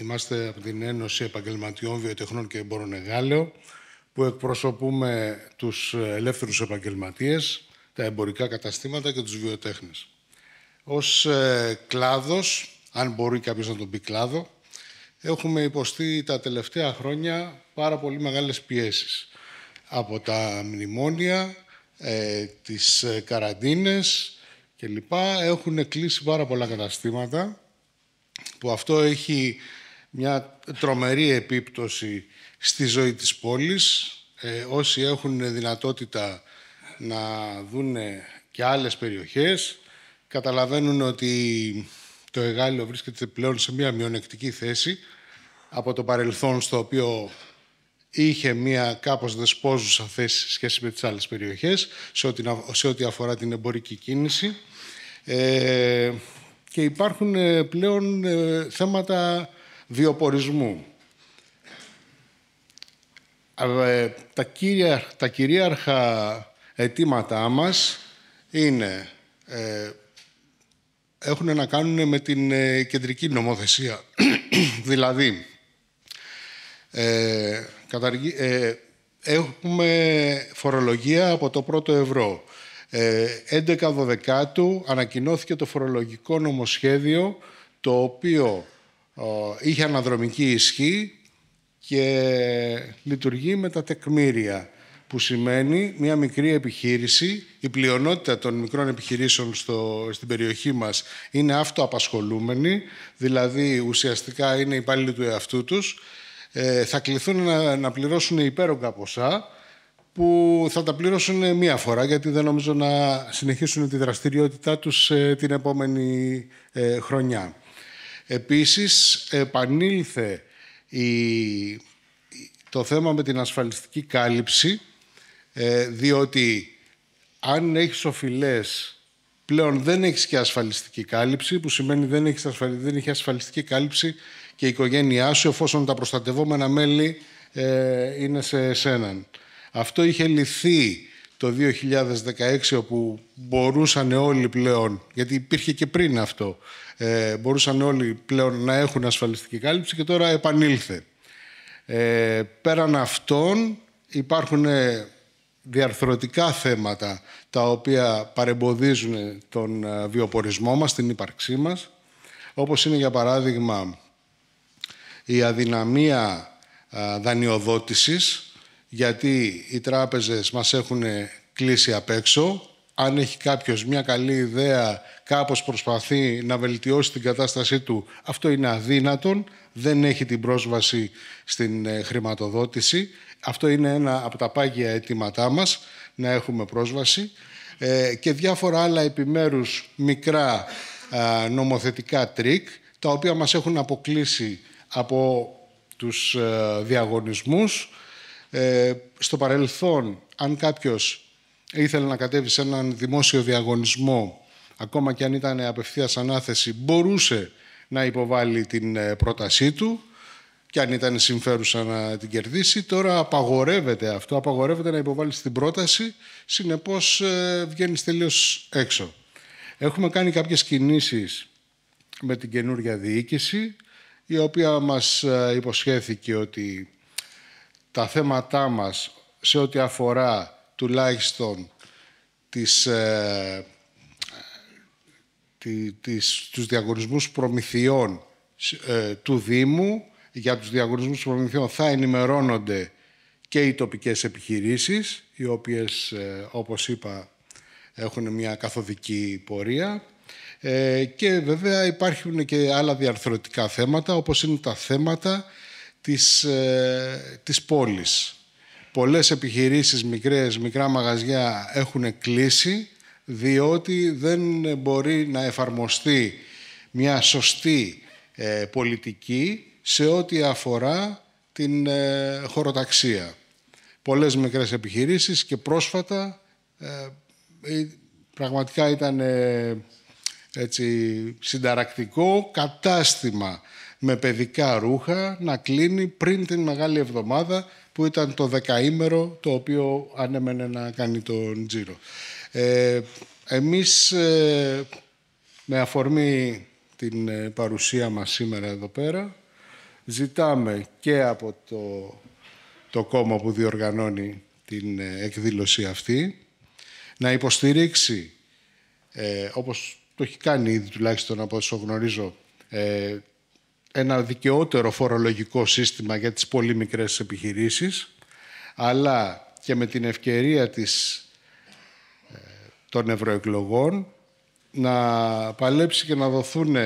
Είμαστε από την Ένωση Επαγγελματιών Βιοτεχνών και Εμπόρων Εγάλεο, που εκπροσωπούμε τους ελεύθερους επαγγελματίες, τα εμπορικά καταστήματα και τους βιοτέχνες. Ως ε, κλάδος, αν μπορεί κάποιος να τον πει κλάδο, έχουμε υποστεί τα τελευταία χρόνια πάρα πολύ μεγάλες πιέσεις. Από τα μνημόνια, ε, τις ε, καραντίνες κλπ. Έχουν κλείσει πάρα πολλά καταστήματα, που αυτό έχει μια τρομερή επίπτωση στη ζωή της πόλης. Ε, όσοι έχουν δυνατότητα να δουν και άλλες περιοχές, καταλαβαίνουν ότι το Εγάλιο βρίσκεται πλέον σε μια μειονεκτική θέση από το παρελθόν στο οποίο είχε μια κάπως δεσπόζουσα θέση σε σχέση με τις άλλες περιοχές σε ό,τι, αφορά την εμπορική κίνηση. Ε, και υπάρχουν ε, πλέον θέματα βιοπορισμού. Ε, τα, κύρια, τα κυρίαρχα αιτήματά μας είναι, ε, έχουν να κάνουν με την ε, κεντρική νομοθεσία. δηλαδή, ε, ε, έχουμε φορολογία από το πρώτο ευρώ. 11 του ανακοινώθηκε το φορολογικό νομοσχέδιο, το οποίο είχε αναδρομική ισχύ και λειτουργεί με τα τεκμήρια που σημαίνει μια μικρή επιχείρηση. Η πλειονότητα των μικρών επιχειρήσεων στο, στην περιοχή μας είναι αυτοαπασχολούμενοι, δηλαδή ουσιαστικά είναι υπάλληλοι του εαυτού τους. Ε, θα κληθούν να, να πληρώσουν υπέρογκα ποσά, που θα τα πληρώσουν μία φορά, γιατί δεν νομίζω να συνεχίσουν τη δραστηριότητά τους ε, την επόμενη ε, χρονιά. Επίσης, επανήλθε η, το θέμα με την ασφαλιστική κάλυψη, ε, διότι αν έχεις οφειλές πλέον δεν έχεις και ασφαλιστική κάλυψη, που σημαίνει δεν, έχεις δεν έχει ασφαλιστική κάλυψη και η οικογένειά σου, εφόσον τα προστατευόμενα μέλη ε, είναι σε εσέναν. Αυτό είχε λυθεί το 2016 όπου μπορούσαν όλοι πλέον, γιατί υπήρχε και πριν αυτό, ε, μπορούσαν όλοι πλέον να έχουν ασφαλιστική κάλυψη και τώρα επανήλθε. Ε, πέραν αυτών υπάρχουν ε, διαρθρωτικά θέματα τα οποία παρεμποδίζουν τον ε, βιοπορισμό μας, την ύπαρξή μας, όπως είναι για παράδειγμα η αδυναμία δανειοδότησης, γιατί οι τράπεζες μας έχουν κλείσει απ' έξω. Αν έχει κάποιος μια καλή ιδέα, κάπως προσπαθεί να βελτιώσει την κατάστασή του, αυτό είναι αδύνατον, δεν έχει την πρόσβαση στην ε, χρηματοδότηση. Αυτό είναι ένα από τα πάγια αιτήματά μας, να έχουμε πρόσβαση. Ε, και διάφορα άλλα επιμέρους μικρά νομοθετικά τρίκ, τα οποία μας έχουν αποκλείσει από τους ε, διαγωνισμούς, ε, στο παρελθόν, αν κάποιος ήθελε να κατέβει σε έναν δημόσιο διαγωνισμό, ακόμα και αν ήταν απευθείας ανάθεση, μπορούσε να υποβάλει την ε, πρότασή του και αν ήταν συμφέρουσα να την κερδίσει. Τώρα απαγορεύεται αυτό, απαγορεύεται να υποβάλει την πρόταση, συνεπώς ε, βγαίνεις έξω. Έχουμε κάνει κάποιες κινήσεις με την καινούργια διοίκηση, η οποία μας ε, υποσχέθηκε ότι τα θέματά μας σε ό,τι αφορά τουλάχιστον τις, ε, τις, τους διαγωνισμούς προμηθειών ε, του Δήμου. Για τους διαγωνισμούς προμηθειών θα ενημερώνονται και οι τοπικές επιχειρήσεις, οι οποίες, ε, όπως είπα, έχουν μια καθοδική πορεία. Ε, και βέβαια υπάρχουν και άλλα διαρθρωτικά θέματα, όπως είναι τα θέματα της, ε, της πόλης. Πολλές επιχειρήσεις, μικρές, μικρά μαγαζιά έχουν κλείσει διότι δεν μπορεί να εφαρμοστεί μια σωστή ε, πολιτική σε ό,τι αφορά την ε, χωροταξία. Πολλές μικρές επιχειρήσεις και πρόσφατα ε, πραγματικά ήταν έτσι, συνταρακτικό κατάστημα με παιδικά ρούχα να κλείνει πριν την Μεγάλη Εβδομάδα που ήταν το δεκαήμερο το οποίο ανέμενε να κάνει τον τζίρο. Ε, εμείς ε, με αφορμή την ε, παρουσία μας σήμερα εδώ πέρα ζητάμε και από το, το κόμμα που διοργανώνει την ε, εκδήλωση αυτή να υποστηρίξει όπως το έχει κάνει ήδη τουλάχιστον από όσο γνωρίζω, ε, ένα δικαιότερο φορολογικό σύστημα για τις πολύ μικρές επιχειρήσεις, αλλά και με την ευκαιρία της, ε, των ευρωεκλογών να παλέψει και να δοθούν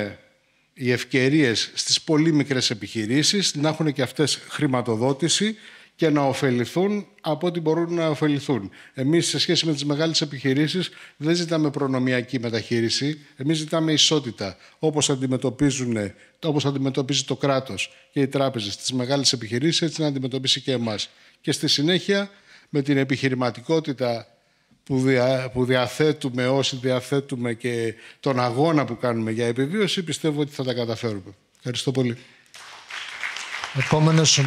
οι ευκαιρίες στις πολύ μικρές επιχειρήσεις να έχουν και αυτές χρηματοδότηση και να ωφεληθούν από ό,τι μπορούν να ωφεληθούν. Εμείς, σε σχέση με τις μεγάλες επιχειρήσεις, δεν ζητάμε προνομιακή μεταχείριση. Εμείς ζητάμε ισότητα. Όπως όπως αντιμετωπίζει το κράτος και οι τράπεζες τις μεγάλες επιχειρήσεις, έτσι να αντιμετωπίσει και εμάς. Και στη συνέχεια, με την επιχειρηματικότητα που, που διαθέτουμε όσοι διαθέτουμε και τον αγώνα που κάνουμε για επιβίωση, πιστεύω ότι θα τα καταφέρουμε. Ευχαριστώ πολύ. Επόμενος